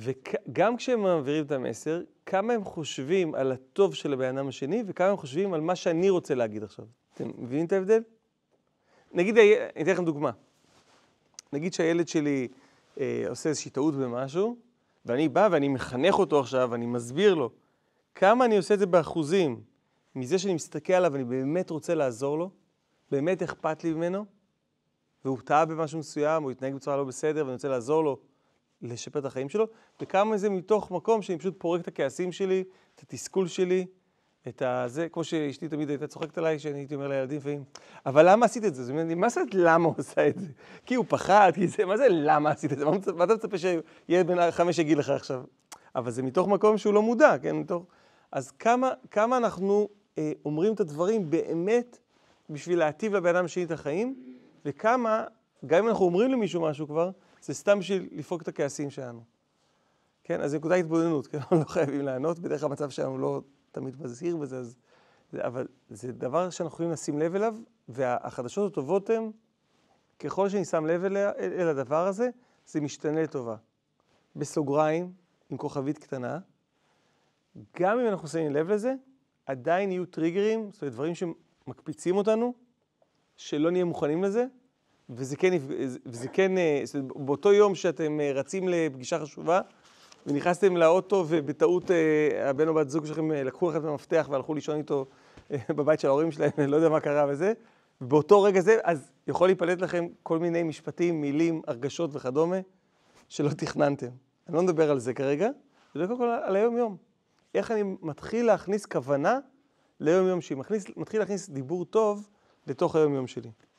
וגם כשהם מעבירים את המסר, כמה הם חושבים על הטוב של הבן אדם השני, וכמה הם חושבים על מה שאני רוצה להגיד עכשיו. אתם מבינים את ההבדל? נגיד, אני אתן לכם דוגמה. נגיד שהילד שלי אה, עושה איזושהי טעות במשהו, ואני בא ואני מחנך אותו עכשיו, ואני מסביר לו. כמה אני עושה את זה באחוזים מזה שאני מסתכל עליו ואני באמת רוצה לעזור לו, באמת אכפת לי ממנו, והוא טעה במשהו מסוים, הוא התנהג בצורה לא בסדר ואני רוצה לעזור לו, לשפר את החיים שלו, וכמה זה מתוך מקום שאני פשוט פורק את הכעסים שלי, את התסכול שלי, את הזה, כמו שאשתי תמיד הייתה צוחקת עליי, שאני הייתי אומר לילדים לפעמים, אבל למה עשית את זה? זאת אומרת, מה זה למה הוא עשה את זה? כי הוא פחד, כי זה, מה זה למה עשית את זה? מה אתה מצפה שילד בן חמש יגיד לך עכשיו? אבל זה מתוך מקום שהוא לא מודע, כן? מתוך... אז כמה, כמה אנחנו אה, אומרים את הדברים באמת בשביל להטיב לבן אדם שני את החיים, וכמה גם אם אנחנו אומרים למישהו משהו כבר, זה סתם בשביל לפרוק את הכעסים שלנו. כן, אז נקודה התבוננות, כן, לא חייבים לענות, בדרך כלל המצב שלנו לא תמיד מזהיר בזה, אז... זה, אבל זה דבר שאנחנו יכולים לשים לב אליו, והחדשות הטובות הן, ככל שאני שם לב אליה, אל, אל הדבר הזה, זה משתנה לטובה. בסוגריים, עם כוכבית קטנה, גם אם אנחנו שמים לב לזה, עדיין יהיו טריגרים, זאת אומרת, דברים שמקפיצים אותנו, שלא נהיה מוכנים לזה, וזה כן, וזה כן, אה, באותו יום שאתם אה, רצים לפגישה חשובה, ונכנסתם לאוטו ובטעות אה, הבן או בת זוג שלכם לקחו לכם את המפתח והלכו לישון איתו בבית של ההורים שלהם, לא יודע מה קרה וזה, ובאותו רגע זה, אז יכול להיפלט לכם כל מיני משפטים, מילים, הרגשות וכדומה, שלא תכננתם. אני לא מדבר על זה כרגע, זה מדבר קודם כל על היום-יום. איך אני מתחיל להכניס כוונה ליום-יום שלי, מתחיל להכניס דיבור טוב לתוך היום-יום שלי.